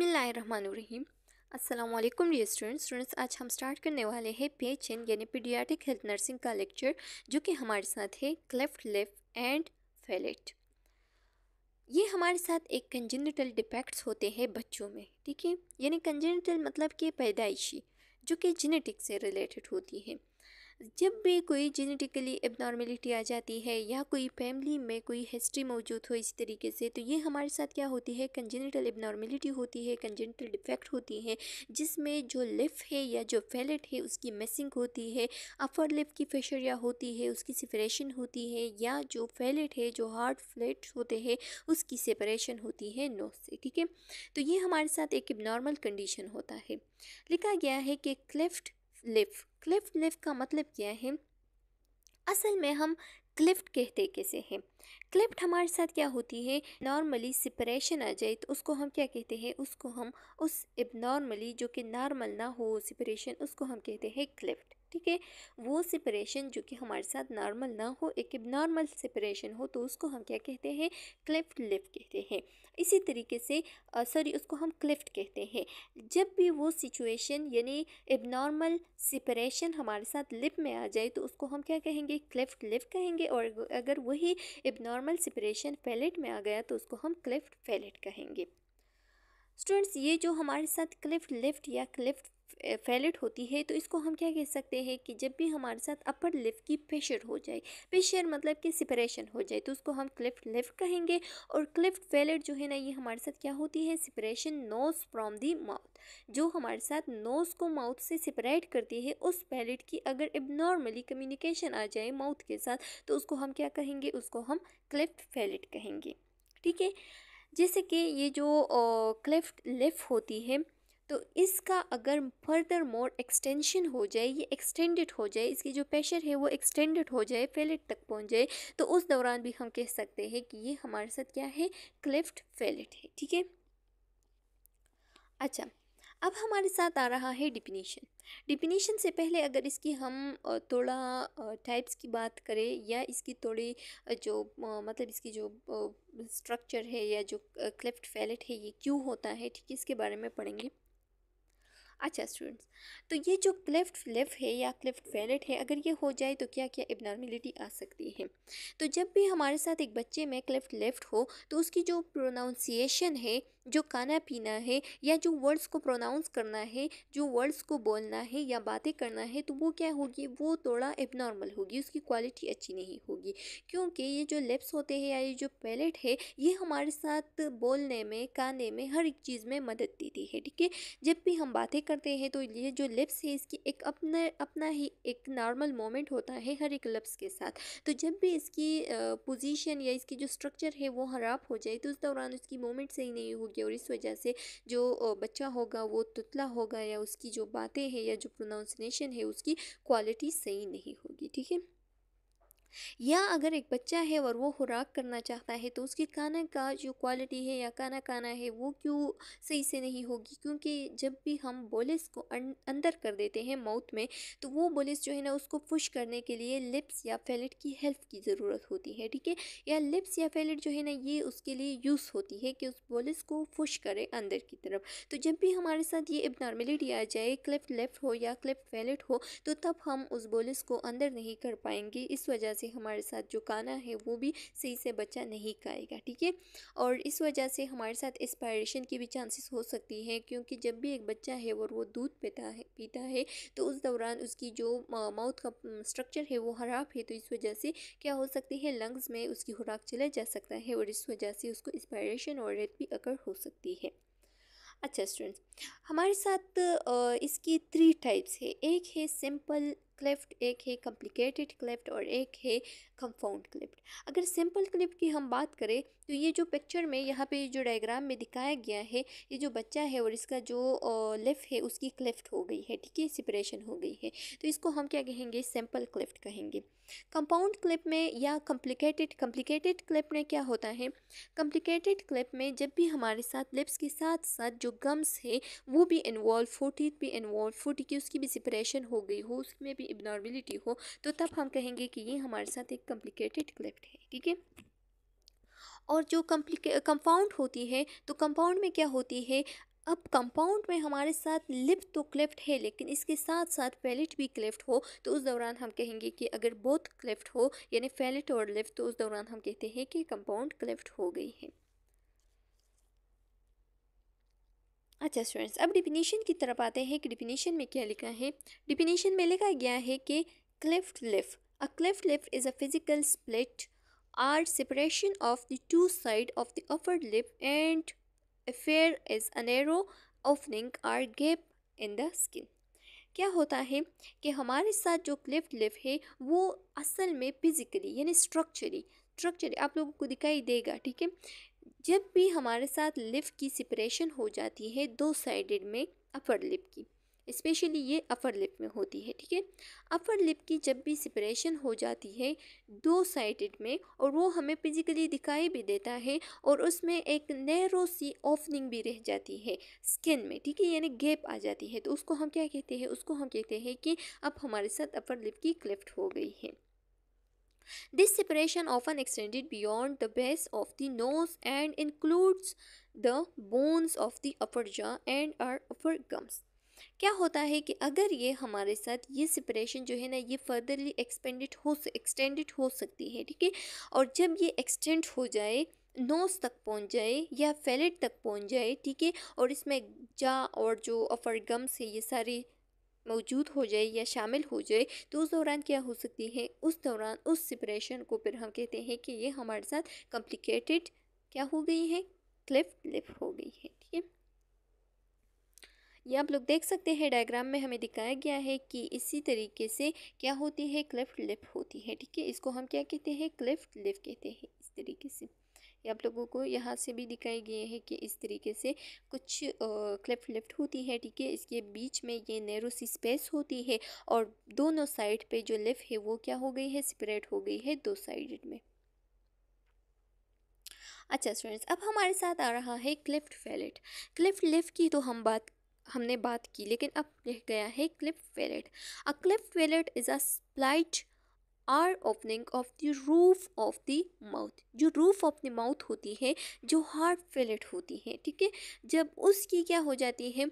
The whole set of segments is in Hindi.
बसमीम् असलम डियर स्टूडेंट्स स्टूडेंट्स आज हम स्टार्ट करने वाले हैं पी एच एन यानी पीडियाटिक हेल्थ नर्सिंग का लेक्चर जो कि हमारे साथ है क्लेफ्ट लिप एंड फेलेट ये हमारे साथ एक कंजेनिटल डिफेक्ट्स होते हैं बच्चों में ठीक है यानी कंजेनिटल मतलब कि पैदाइशी जो कि जेनेटिक से रिलेटेड होती है जब भी कोई जेनेटिकली एबनॉर्मेलिटी आ जाती है या कोई फैमिली में कोई हिस्ट्री मौजूद हो इस तरीके से तो ये हमारे साथ क्या होती है कंजेनिटल एबनॉर्मेलिटी होती है कंजेनिटल डिफेक्ट होती है जिसमें जो लिफ है या जो फैलेट है उसकी मिसिंग होती है अपर लिप की फेशरिया होती है उसकी सेपरेशन होती है या जो फैलेट है जो हार्ट फ्लेट होते हैं उसकी सेपरेशन होती है नोट से ठीक है तो ये हमारे साथ एक एबनॉर्मल कंडीशन होता है लिखा गया है कि क्लेफ्ट लिफ क्लिफ्ट लिफ्ट का मतलब क्या है असल में हम क्लिफ्ट कहते कैसे हैं क्लिफ्ट हमारे साथ क्या होती है नॉर्मली सिपरेशन आ जाए तो उसको हम क्या कहते हैं उसको हम उस नॉर्मली जो कि नॉर्मल ना हो सिपरेशन उसको हम कहते हैं क्लिफ्ट ठीक है वो सेपरेशन जो कि हमारे साथ नॉर्मल ना हो एक नॉर्मल सेपरेशन हो तो उसको हम क्या कहते हैं क्लिफ्ट लिप कहते हैं इसी तरीके से सॉरी उसको हम क्लिफ्ट कहते हैं जब भी वो सिचुएशन यानी एबनॉर्मल सेपरेशन हमारे साथ लिप में आ जाए तो उसको हम क्या कहेंगे क्लिफ्ट लिप कहेंगे और अगर वही एबनॉर्मल सेपरेशन फेलेट में आ गया तो उसको हम क्लिफ्ट फेलेट कहेंगे स्टूडेंट्स ये जो हमारे साथ क्लिफ्ट लिफ्ट या क्लिफ्ट फैलेट होती है तो इसको हम क्या कह सकते हैं कि जब भी हमारे साथ अपर लिफ्ट की प्रेशर हो जाए प्रेशर मतलब कि सिपरेशन हो जाए तो उसको हम क्लिफ्ट लिफ्ट कहेंगे और क्लिफ्ट फैलेट जो है ना ये हमारे साथ क्या होती है separation nose from the mouth जो हमारे साथ नोज़ को माउथ से सिपरेट करती है उस पैलेट की अगर एबनॉर्मली कम्युनिकेशन आ जाए माउथ के साथ तो उसको हम क्या कहेंगे उसको हम क्लिफ्ट फैलेट कहेंगे ठीक है जैसे कि ये जो क्लेफ्ट लिफ होती है तो इसका अगर फर्दर मोर एक्सटेंशन हो जाए ये एक्सटेंडेड हो जाए इसकी जो प्रेशर है वो एक्सटेंडेड हो जाए फेलेट तक पहुंच जाए तो उस दौरान भी हम कह सकते हैं कि ये हमारे साथ क्या है क्लिफ्ट फेलेट है ठीक है अच्छा अब हमारे साथ आ रहा है डिफिनीशन डिफिनीशन से पहले अगर इसकी हम थोड़ा टाइप्स की बात करें या इसकी थोड़ी जो मतलब इसकी जो स्ट्रक्चर है या जो क्लेफ्ट फैलेट है ये क्यों होता है ठीक है इसके बारे में पढ़ेंगे अच्छा स्टूडेंट्स तो ये जो क्लेफ्ट लेफ्ट है या क्लेफ्ट वैलेट है अगर ये हो जाए तो क्या क्या एबनॉर्मिलिटी आ सकती है तो जब भी हमारे साथ एक बच्चे में क्लेफ्ट लेफ्ट हो तो उसकी जो प्रोनाउंसिएशन है जो खाना पीना है या जो वर्ड्स को प्रोनाउंस करना है जो वर्ड्स को बोलना है या बातें करना है तो वो क्या होगी वो थोड़ा एबनॉर्मल होगी उसकी क्वालिटी अच्छी नहीं होगी क्योंकि ये जो लिप्स होते हैं या ये जो पैलेट है ये हमारे साथ बोलने में खाने में हर एक चीज़ में मदद देती है ठीक है जब भी हम बातें करते हैं तो ये जो लिप्स है इसकी एक अपना अपना ही एक नॉर्मल मोमेंट होता है हर एक लिप्स के साथ तो जब भी इसकी पोजिशन या इसकी जो स्ट्रक्चर है वो ख़राब हो जाए तो उस दौरान उसकी मोमेंट सही नहीं होगी होंगे और इस वजह से जो बच्चा होगा वो तुतला होगा या उसकी जो बातें हैं या जो प्रोनाउंसनेशन है उसकी क्वालिटी सही नहीं होगी ठीक है या अगर एक बच्चा है और वो खुराक करना चाहता है तो उसके खाना का जो क्वालिटी है या खाना खाना है वो क्यों सही से नहीं होगी क्योंकि जब भी हम बोलेस को अं-, अंदर कर देते हैं माउथ में तो वो बोलिस जो है ना उसको पुश करने के लिए लिप्स या फैलेट की हेल्प की ज़रूरत होती है ठीक है या लिप्स या फैलेट जो है ना ये उसके लिए यूज़ होती है कि उस बोलेस को पुश करे अंदर की तरफ तो जब भी हमारे साथ ये इबनॉर्मेलिटी आ जाए क्लिफ्ट लेफ्ट हो या क्लिफ्ट फैलेट हो तो तब हम उस बोलेस को अंदर नहीं कर पाएंगे इस वजह से से हमारे साथ जो काना है वो भी सही से बच्चा नहीं खाएगा ठीक है और इस वजह से हमारे साथ एक्सपायरेशन की भी चांसेस हो सकती हैं क्योंकि जब भी एक बच्चा है और वो दूध पीता है पीता है तो उस दौरान उसकी जो माउथ का स्ट्रक्चर है वो ख़राब है तो इस वजह से क्या हो सकती है लंग्स में उसकी खुराक चला जा सकता है और इस वजह से उसको एक्सपायरेशन और रेत भी अकर हो सकती है अच्छा स्टूडेंट्स हमारे साथ इसकी थ्री टाइप्स है एक है सिंपल क्लिफ्ट एक है कॉम्प्लिकेटेड क्लिफ्ट और एक है कंफाउंड क्लिफ्ट अगर सिंपल क्लिफ्ट की हम बात करें तो ये जो पिक्चर में यहाँ पे जो डायग्राम में दिखाया गया है ये जो बच्चा है और इसका जो लिफ है उसकी क्लिफ्ट हो गई है ठीक है सिपरेशन हो गई है तो इसको हम क्या कहेंगे सिंपल क्लिफ्ट कहेंगे कंपाउंड क्लिप में या कम्प्लिकेटेड कम्प्लिकेटेड क्लिप में क्या होता है कम्प्लिकेटेड क्लिप में जब भी हमारे साथ लिप्स के साथ साथ जो गम्स है वो भी इन्वॉल्व हो टीथ भी इन्वॉल्व हो ठीक उसकी भी सिपरेशन हो गई हो उसमें भी इबनॉर्मिलिटी हो तो तब हम कहेंगे कि ये हमारे साथ एक कॉम्प्लिकेटेड क्लिफ्ट है ठीक है और जो कम्प्लिके कंपाउंड होती है तो कंपाउंड में क्या होती है अब कंपाउंड में हमारे साथ लिप तो क्लेफ्ट है लेकिन इसके साथ साथ पैलेट भी क्लेफ्ट हो तो उस दौरान हम कहेंगे कि अगर बोथ क्लेफ्ट हो यानी पैलेट और लिप तो उस दौरान हम कहते हैं कि कंपाउंड क्लेफ्ट हो गई है अच्छा स्टूडेंट्स अब डिफिनीशन की तरफ आते हैं कि डिफिनीशन में क्या लिखा है डिफिनीशन में लिखा गया है कि cleft lip a cleft lip is a physical split or separation of the two side of the upper lip and fissure is a narrow opening or gap in the skin क्या होता है कि हमारे साथ जो क्लिफ्ट लिप है वो असल में फिज़िकली यानी स्ट्रक्चरी स्ट्रक्चरली आप लोगों को दिखाई देगा ठीक है जब भी हमारे साथ लिप की सिपरेशन हो जाती है दो साइडेड में अपर लिप की स्पेशली ये अपर लिप में होती है ठीक है अपर लिप की जब भी सिपरेशन हो जाती है दो साइडेड में और वो हमें फिजिकली दिखाई भी देता है और उसमें एक नैरो सी ओपनिंग भी रह जाती है स्किन में ठीक है यानी गैप आ जाती है तो उसको हम क्या कहते हैं उसको हम कहते हैं कि अब हमारे साथ अपर लिप की क्लिफ्ट हो गई है This separation often extended beyond the base of the nose and includes the bones of the upper jaw and our upper gums. क्या होता है कि अगर ये हमारे साथ ये सेपरेशन जो है ना ये फर्दरली एक्सपेंडेड हो एक्सटेंडेड हो सकती है ठीक है और जब ये एक्सटेंड हो जाए नोज तक पहुंच जाए या फैलेट तक पहुंच जाए ठीक है और इसमें जा और जो अफर गम्स है ये सारी मौजूद हो जाए या शामिल हो जाए तो उस दौरान क्या हो सकती है उस दौरान उस सिपरेशन को फिर हम कहते हैं कि ये हमारे साथ कॉम्प्लिकेटेड क्या हो गई है क्लिप लिप हो गई है ठीक है ये आप लोग देख सकते हैं डायग्राम में हमें दिखाया गया है कि इसी तरीके से क्या होती है क्लिफ्ट लिप होती है ठीक है इसको हम क्या कहते हैं क्लिफ्ट लिप कहते हैं इस तरीके से ये आप लोगों को यहाँ से भी दिखाई गए हैं कि इस तरीके से कुछ क्लेफ्ट लेफ्ट होती है ठीक है इसके बीच में ये नैरो सी स्पेस होती है और दोनों साइड पे जो लेफ़्ट है वो क्या हो गई है स्प्रेड हो गई है दो साइड में अच्छा स्टूडेंट्स अब हमारे साथ आ रहा है क्लिफ्ट फैलेट क्लिफ्ट लिफ्ट की तो हम बात हमने बात की लेकिन अब रह गया है cleft palate a cleft palate is a split or opening of the roof of the mouth जो रूफ ऑफ द माउथ होती है जो हार्ट फिलेट होती है ठीक है जब उसकी क्या हो जाती है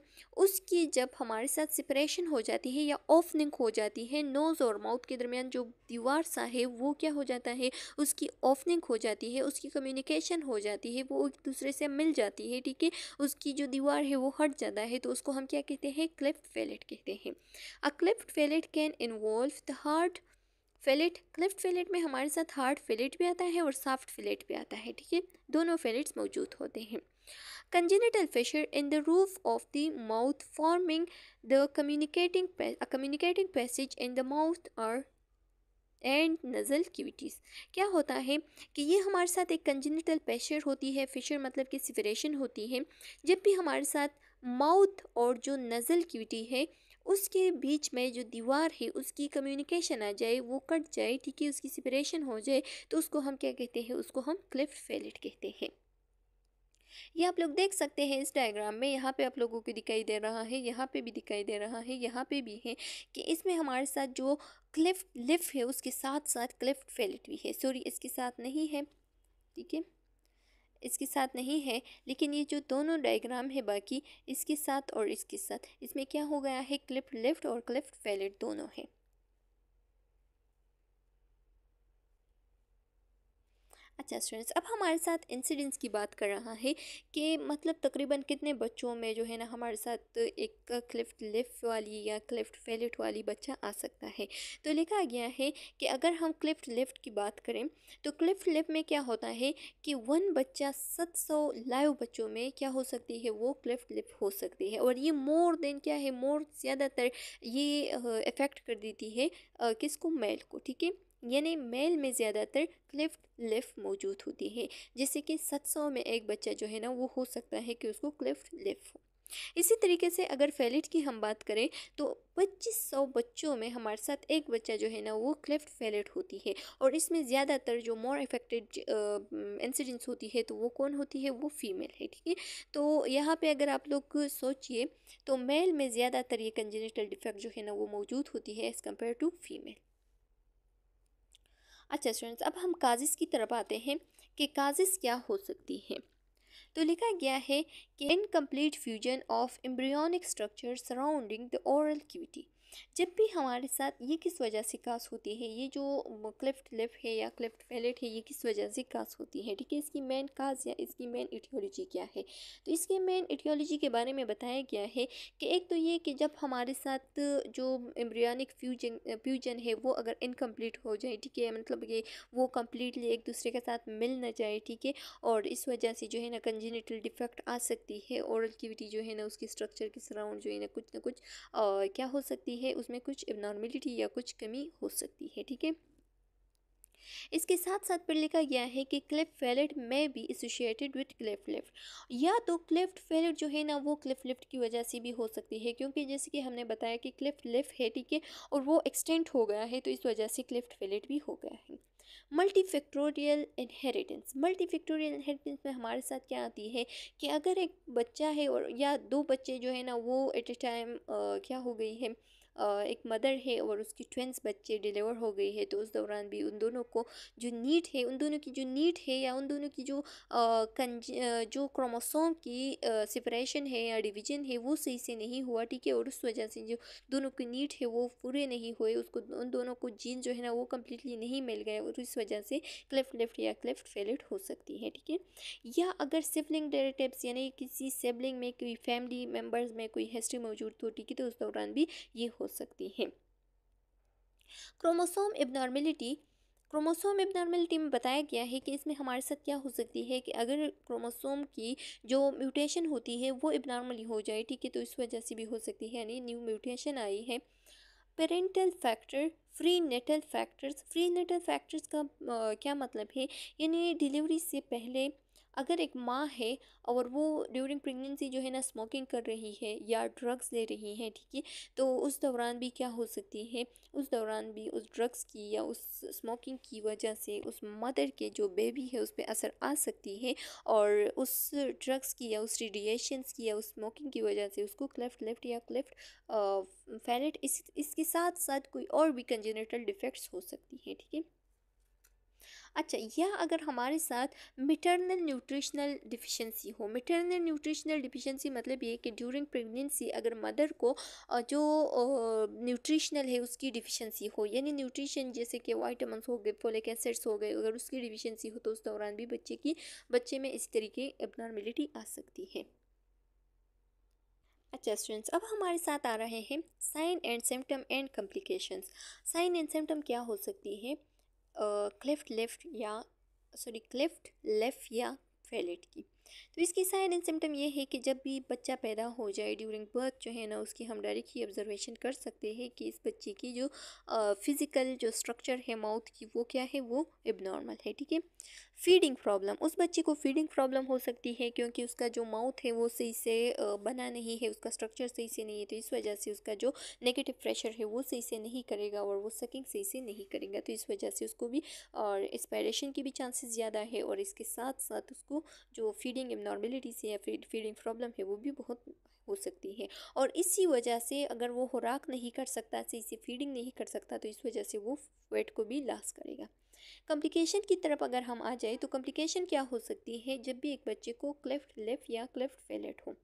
उसकी जब हमारे साथ सेपरेशन हो जाती है या ओपनिंग हो जाती है नोज़ और माउथ के दरमियान जो दीवार सा है वो क्या हो जाता है उसकी ओपनिंग हो जाती है उसकी कम्युनिकेशन हो जाती है वो एक दूसरे से मिल जाती है ठीक है उसकी जो दीवार है वो हट जाता है तो उसको हम क्या कहते हैं क्लिफ्ट फेलेट कहते हैं a cleft palate can involve the hard palate cleft palate में हमारे साथ हार्ड फिलेट भी आता है और सॉफ्ट फिलेट भी आता है ठीक है दोनों फिलेट्स मौजूद होते हैं congenital fissure in the roof of the mouth forming the communicating communicating passage in the mouth और एंड नज़ल क्यूटीज़ क्या होता है कि ये हमारे साथ एक कंजिनेटल प्रेशर होती है फिशर मतलब कि सिवरेशन होती है जब भी हमारे साथ माउथ और जो नज़ल क्यूटी है उसके बीच में जो दीवार है उसकी कम्युनिकेशन आ जाए वो कट जाए ठीक है उसकी सेपरेशन हो जाए तो उसको हम क्या कहते हैं उसको हम क्लिफ्ट फेलिट कहते हैं ये आप लोग देख सकते हैं इस डायग्राम में यहाँ पे आप लोगों को दिखाई दे रहा है यहाँ पे भी दिखाई दे रहा है यहाँ पे भी है कि इसमें हमारे साथ जो क्लिफ्ट लिफ है उसके साथ साथ क्लिफ्ट फेलिट भी है सॉरी इसके साथ नहीं है ठीक है इसके साथ नहीं है लेकिन ये जो दोनों डायग्राम है बाकी इसके साथ और इसके साथ इसमें क्या हो गया है क्लिप लेफ्ट और क्लिफ्ट फेलेट दोनों है अच्छा स्टूडेंट्स अब हमारे साथ इंसिडेंट्स की बात कर रहा है कि मतलब तकरीबन कितने बच्चों में जो है ना हमारे साथ एक क्लिफ्ट लिफ्ट वाली या क्लिफ्ट फेलिट वाली बच्चा आ सकता है तो लिखा गया है कि अगर हम क्लिफ्ट लिफ्ट की बात करें तो क्लिफ्ट लिफ्ट में क्या होता है कि वन बच्चा सत सौ लाइव बच्चों में क्या हो सकती है वो क्लिफ्ट लिफ्ट हो सकती है और ये मोर देन क्या है मोर ज़्यादातर ये इफ़ेक्ट कर देती है किसको मेल को ठीक है यानी मेल में ज़्यादातर क्लिफ्ट लिफ मौजूद होती है जिससे कि सत में एक बच्चा जो है ना वो हो सकता है कि उसको क्लिफ्ट लिफ हो इसी तरीके से अगर फेलिट की हम बात करें तो 2500 बच्चों में हमारे साथ एक बच्चा जो है ना वो क्लेफ्ट फेलिट होती है और इसमें ज़्यादातर जो मोर इफेक्टेड इंसिडेंट्स होती है तो वो कौन होती है वो फीमेल है ठीक है तो यहाँ पे अगर आप लोग सोचिए तो मेल में ज़्यादातर ये कंजेनेटल डिफेक्ट जो है ना वो मौजूद होती है एज़ कम्पेयर टू फीमेल अच्छा स्टूडेंट्स अब हम काजिज़ की तरफ आते हैं कि काजिज़ क्या हो सकती है तो लिखा गया है कि incomplete fusion of embryonic structure surrounding the oral cavity जब भी हमारे साथ ये किस वजह से कास होती है ये जो क्लिफ्ट लिप है या क्लिफ्ट पैलेट है ये किस वजह से कास होती है ठीक है इसकी मेन काज या इसकी मेन इटियोलॉजी क्या है तो इसके मेन इटियोलॉजी के बारे में बताया गया है कि एक तो ये कि जब हमारे साथ जो एम्ब्रियानिक फ्यूजन फ्यूजन है वो अगर इनकम्प्लीट हो जाए ठीक है मतलब ये वो कम्प्लीटली एक दूसरे के साथ मिल ना जाए ठीक है और इस वजह से जो है ना कंजीनिटल डिफेक्ट आ सकती है और क्यूटी जो है ना उसकी स्ट्रक्चर के सराउंड जो है ना कुछ ना कुछ आ, क्या हो सकती है है उसमें कुछ एबनॉर्मेलिटी या कुछ कमी हो सकती है ठीक है इसके साथ साथ पर लिखा गया है कि क्लिफ फेलेट में भी एसोशिएटेड विद क्लिफ लिफ्ट या तो क्लिफ्ट फेलेट जो है ना वो क्लिफ लिफ्ट की वजह से भी हो सकती है क्योंकि जैसे कि हमने बताया कि क्लिफ लिफ्ट है ठीक है और वो एक्सटेंड हो गया है तो इस वजह से क्लिफ्ट फेलेट भी हो गया है मल्टीफैक्टोरियल इनहेरिटेंस मल्टीफैक्टोरियल इनहेरिटेंस में हमारे साथ क्या आती है कि अगर एक बच्चा है और या दो बच्चे जो है ना वो एट ए टाइम क्या हो गई है एक मदर है और उसकी ट्वेंस बच्चे डिलीवर हो गई है तो उस दौरान भी उन दोनों को जो नीट है उन दोनों की जो नीट है या उन दोनों की जो कंज जो क्रोमोसोम की सेपरेशन है या डिवीजन है वो सही से नहीं हुआ ठीक है और उस वजह से जो दोनों की नीट है वो पूरे नहीं हुए उसको उन दोनों को जीन जो है ना वो कम्प्लीटली नहीं मिल गए और इस वजह से क्लेफ्ट लेफ्ट या क्लेफ्ट फेलेट हो सकती है ठीक है या अगर सिबलिंग डेरेटिप्स यानी किसी सिबलिंग में कोई फैमिली मेम्बर्स में कोई हिस्ट्री मौजूद तो ठीक है तो उस दौरान भी ये हो सकती है क्रोमोसोम एबनॉर्मेलिटी क्रोमोसोम एबनॉर्मेलिटी में बताया गया है कि इसमें हमारे साथ क्या हो सकती है कि अगर क्रोमोसोम की जो म्यूटेशन होती है वो एबनॉर्मली हो जाए ठीक है तो इस वजह से भी हो सकती है यानी न्यू म्यूटेशन आई है parental factor prenatal factors prenatal factors का आ, क्या मतलब है यानी डिलीवरी से पहले अगर एक माँ है और वो ड्यूरिंग प्रेगनेंसी जो है ना स्मोकिंग कर रही है या ड्रग्स ले रही है ठीक है तो उस दौरान भी क्या हो सकती है उस दौरान भी उस ड्रग्स की या उस स्मोकिंग की वजह से उस मदर के जो बेबी है उस पर असर आ सकती है और उस ड्रग्स की या उस रेडिएशंस की या उस स्मोकिंग की वजह से उसको क्लेफ्ट लेफ्ट या क्लेफ्ट फैलेट इस इसके साथ साथ कोई और भी कंजेनेटल डिफेक्ट्स हो सकती हैं ठीक है अच्छा या अगर हमारे साथ मिटरनल न्यूट्रिशनल डिफिशेंसी हो मिटरनल न्यूट्रिशनल डिफिशेंसी मतलब ये कि ड्यूरिंग प्रेगनेंसी अगर मदर को जो न्यूट्रिशनल है उसकी डिफिशेंसी हो यानी न्यूट्रिशन जैसे कि वाइटमस हो गए फोलिक एसिड्स हो गए अगर उसकी डिफिशेंसी हो तो उस दौरान भी बच्चे की बच्चे में इस तरीके एबनॉर्मिलिटी आ सकती है अच्छा स्टूडेंट्स अब हमारे साथ आ रहे हैं sign and symptom and complications sign and symptom क्या हो सकती है क्लिफ्ट लेफ्ट या सॉरी क्लिफ्ट लेफ्ट या फेलेट की तो इसकी साइन एंड सिम्टम ये है कि जब भी बच्चा पैदा हो जाए ड्यूरिंग बर्थ जो है ना उसकी हम डायरेक्ट ही ऑब्जर्वेशन कर सकते हैं कि इस बच्चे की जो फिज़िकल जो स्ट्रक्चर है माउथ की वो क्या है वो एबनॉर्मल है ठीक है फीडिंग प्रॉब्लम उस बच्चे को फीडिंग प्रॉब्लम हो सकती है क्योंकि उसका जो माउथ है वो सही से बना नहीं है उसका स्ट्रक्चर सही से नहीं है तो इस वजह से उसका जो नेगेटिव प्रेशर है वो सही से नहीं करेगा और वो सकिंग सही से नहीं करेगा तो इस वजह से उसको भी और एक्सपायरेशन की भी चांसेस ज़्यादा है और इसके साथ साथ उसको जो फीडिंग से या फीडिंग प्रॉब्लम है वो भी बहुत हो सकती है और इसी वजह से अगर वो खुराक नहीं कर सकता सही से फीडिंग नहीं कर सकता तो इस वजह से वो वेट को भी लॉस करेगा कम्प्लिकेशन की तरफ अगर हम आ जाए तो कम्प्लिकेशन क्या हो सकती है जब भी एक बच्चे को क्लेफ्ट लेफ्ट या क्लेफ्ट फेलेट हो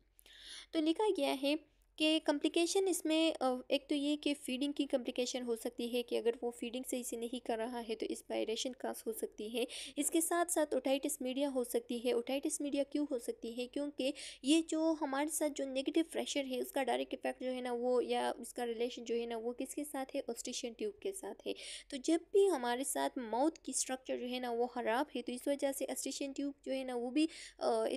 तो लिखा गया है कि कम्प्लिकेशन इसमें एक तो ये कि फीडिंग की कम्प्लिकेशन हो सकती है कि अगर वो फीडिंग सही से नहीं कर रहा है तो इस्पायरेशन कास हो सकती है इसके साथ साथ ओटाइटिस मीडिया हो सकती है ओटाइटिस मीडिया क्यों हो सकती है क्योंकि ये जो हमारे साथ जो नेगेटिव प्रेशर है उसका डायरेक्ट इफेक्ट जो है ना वो या उसका रिलेशन जो है ना वो किसके साथ है ऑस्टिशियन ट्यूब के साथ है तो जब भी हमारे साथ माउथ की स्ट्रक्चर जो है ना वो ख़राब है तो इस वजह से ऑस्टिशियन ट्यूब जो है ना वो भी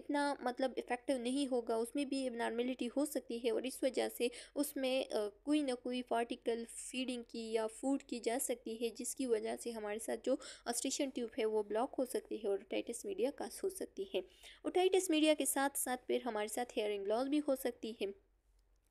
इतना मतलब इफेक्टिव नहीं होगा उसमें भी नॉर्मेलिटी हो सकती है और इस वजह वजह से उसमें कोई ना कोई पार्टिकल फीडिंग की या फूड की जा सकती है जिसकी वजह से हमारे साथ जो ऑस्ट्रेशन ट्यूब है वो ब्लॉक हो सकती है और ओटाइटिस मीडिया कास हो सकती है ओटाइटिस मीडिया के साथ साथ फिर हमारे साथ हेयरिंग लॉस भी हो सकती है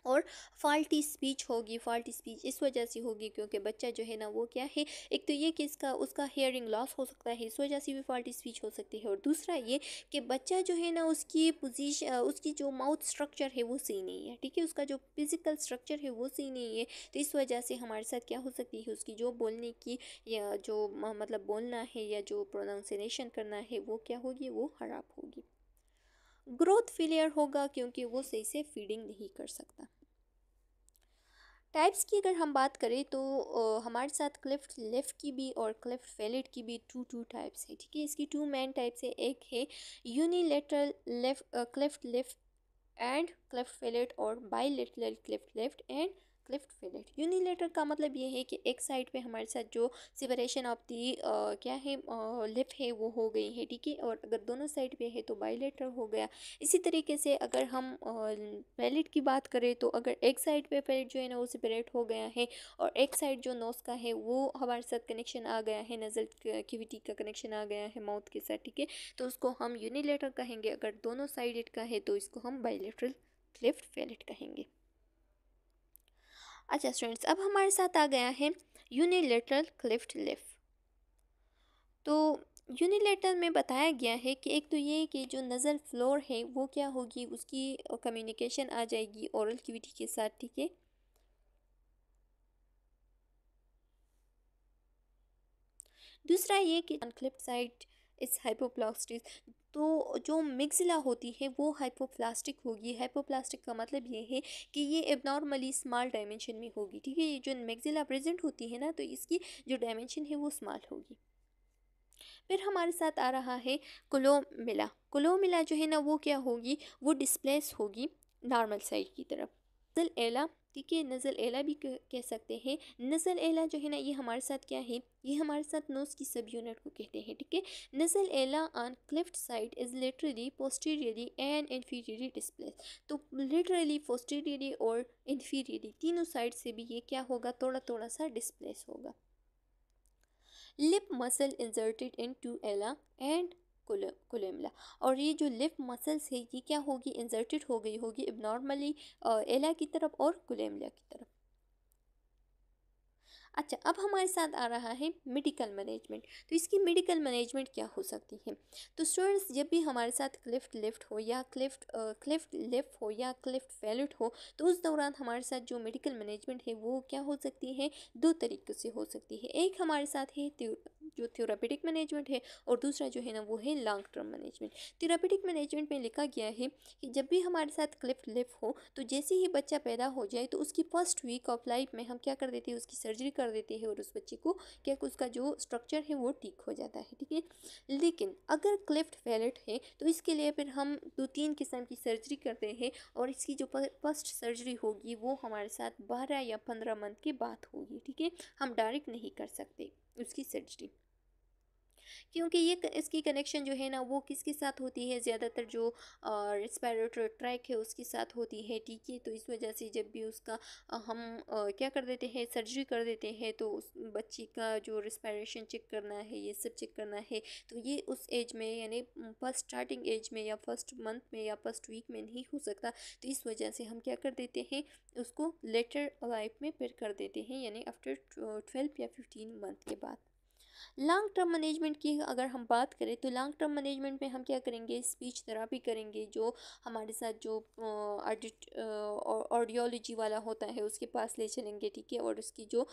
और फाल्टी स्पीच होगी फाल्टी स्पीच इस वजह से होगी क्योंकि बच्चा जो है ना वो क्या है एक तो ये कि इसका उसका हेयरिंग लॉस हो सकता है इस वजह से भी फाल्टी स्पीच हो सकती है और दूसरा ये कि बच्चा जो है ना उसकी पोजिश उसकी जो माउथ स्ट्रक्चर है वो सही नहीं है ठीक है उसका जो फिज़िकल स्ट्रक्चर है वो सही नहीं है तो इस वजह से हमारे साथ क्या हो सकती है उसकी जो बोलने की या जो मतलब बोलना है या जो प्रोनाउंसिएशन करना है वो क्या होगी वो ख़राब होगी ग्रोथ फेलियर होगा क्योंकि वो सही से फीडिंग नहीं कर सकता टाइप्स की अगर हम बात करें तो आ, हमारे साथ क्लिफ्ट लेफ्ट की भी और क्लिफ्ट फेलिट की भी टू टू टाइप्स है ठीक है इसकी टू मेन टाइप्स है एक है unilateral left cleft lip and cleft palate और bilateral cleft lip and cleft palate unilateral का मतलब ये है कि एक साइड पे हमारे साथ जो सिपरेशन ऑफ दी क्या है लिप है वो हो गई है ठीक है और अगर दोनों साइड पे है तो बाईलेटर हो गया इसी तरीके से अगर हम पैलेट की बात करें तो अगर एक साइड पे पैलेट जो है ना वो सेपरेट हो गया है और एक साइड जो नोस का है वो हमारे साथ कनेक्शन आ गया है नज़ल क्यूविटी का कनेक्शन आ गया है माउथ के साथ ठीक है तो उसको हम यूनिलेटर कहेंगे अगर दोनों साइड का है तो इसको हम बाइलेटरल क्लिफ्ट पैलेट कहेंगे अच्छा स्टूडेंट्स अब हमारे साथ आ गया है यूनिलेटरल क्लिफ्ट लिफ तो यूनिलेटरल में बताया गया है कि एक तो ये कि जो नज़ल फ्लोर है वो क्या होगी उसकी कम्युनिकेशन आ जाएगी औरल क्यूटी के साथ ठीक है दूसरा ये कि अनक्लिप्ट साइड इस हाइपोप्लास्टिस तो जो मिक्सिला होती है वो हाइपोप्लास्टिक होगी हाइपोप्लास्टिक का मतलब ये है कि ये एबनॉर्मली स्मॉल डायमेंशन में होगी ठीक है ये जो मिक्सिला प्रेजेंट होती है ना तो इसकी जो डायमेंशन है वो स्मॉल होगी फिर हमारे साथ आ रहा है कोलोमिला कोलोमिला जो है ना वो क्या होगी वो डिस्प्लेस होगी नॉर्मल साइड की तरफ एला ठीक है नज़ल एला भी कह सकते हैं नज़ल एला जो है ना ये हमारे साथ क्या है ये हमारे साथ नोज़ की सब यूनिट को कहते हैं ठीक है nasal ala on cleft side is laterally posteriorly and inferiorly displaced तो लिटरली पोस्टीरियरली और इन्फीरियरली तीनों साइड से भी ये क्या होगा थोड़ा थोड़ा सा डिस्प्लेस होगा lip muscle inserted into ala and columella और ये जो लिफ्ट मसल्स है ये क्या होगी इंजर्टेड हो गई होगी अब नॉर्मली एला की तरफ और कोलेमला की तरफ अच्छा अब हमारे साथ आ रहा है मेडिकल मैनेजमेंट तो इसकी मेडिकल मैनेजमेंट क्या हो सकती है तो स्टूडेंट्स जब भी हमारे साथ क्लिफ्ट लिफ्ट हो या क्लिफ्ट क्लिफ्ट लिफ्ट हो या क्लिफ्ट फैलट हो तो उस दौरान हमारे साथ जो मेडिकल मैनेजमेंट है वो क्या हो सकती है दो तरीक़ों से हो सकती है एक हमारे साथ है जो थेरापेटिक मैनेजमेंट है और दूसरा जो है ना वो है long term management therapeutic management में लिखा गया है कि जब भी हमारे साथ क्लिफ लिफ हो तो जैसे ही बच्चा पैदा हो जाए तो उसकी फर्स्ट वीक ऑफ लाइफ में हम क्या कर देते हैं उसकी सर्जरी कर देते हैं और उस बच्चे को क्या उसका जो स्ट्रक्चर है वो ठीक हो जाता है ठीक है लेकिन अगर क्लिफ्ट फैलेट है तो इसके लिए फिर हम दो तीन किस्म की सर्जरी करते हैं और इसकी जो फर्स्ट सर्जरी होगी वो हमारे साथ बारह या पंद्रह मंथ के बाद होगी ठीक है हम डायरेक्ट नहीं कर सकते उसकी सर्जरी क्योंकि ये इसकी कनेक्शन जो है ना वो किसके साथ होती है ज़्यादातर जो ट्रैक है उसके साथ होती है ठीक है तो इस वजह से जब भी उसका हम क्या कर देते हैं सर्जरी कर देते हैं तो उस बच्ची का जो रिस्पायरेशन चेक करना है ये सब चेक करना है तो ये उस एज में यानी फर्स्ट स्टार्टिंग एज में या फर्स्ट मंथ में या फर्स्ट वीक में नहीं हो सकता तो इस वजह से हम क्या कर देते हैं उसको लेटर लाइफ में फिर कर देते हैं यानी आफ्टर ट्वेल्व या फिफ्टीन मंथ के बाद लॉन्ग टर्म मैनेजमेंट की अगर हम बात करें तो लॉन्ग टर्म मैनेजमेंट में हम क्या करेंगे स्पीच थेरापी करेंगे जो हमारे साथ जो ऑडिट ऑडियोलॉजी वाला होता है उसके पास ले चलेंगे ठीक है और उसकी जो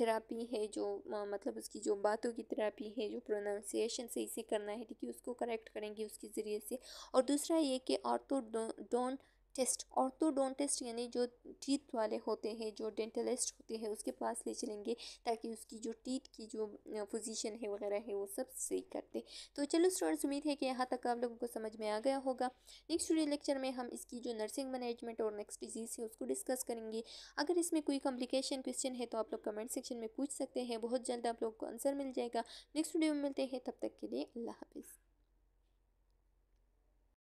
थेरापी है जो मतलब उसकी जो बातों की थेरापी है जो प्रोनाउंसिएशन सही से करना है ठीक है उसको करेक्ट करेंगे उसके ज़रिए से और दूसरा ये कि ऑर्थो डोंट टेस्ट ऑर्थोडोंटिस्ट यानी जो टीथ वाले होते हैं जो डेंटलिस्ट होते हैं उसके पास ले चलेंगे ताकि उसकी जो टीथ की जो पोजीशन है वगैरह है वो सब सही करते तो चलो स्टूडेंट्स उम्मीद है कि यहाँ तक आप लोगों को समझ में आ गया होगा नेक्स्ट वीडियो लेक्चर में हम इसकी जो नर्सिंग मैनेजमेंट और नेक्स्ट डिजीज़ है उसको डिस्कस करेंगे अगर इसमें कोई कॉम्प्लिकेशन क्वेश्चन है तो आप लोग कमेंट सेक्शन में पूछ सकते हैं बहुत जल्द आप लोग को आंसर मिल जाएगा नेक्स्ट वीडियो में मिलते हैं तब तक के लिए अल्लाह हाफिज़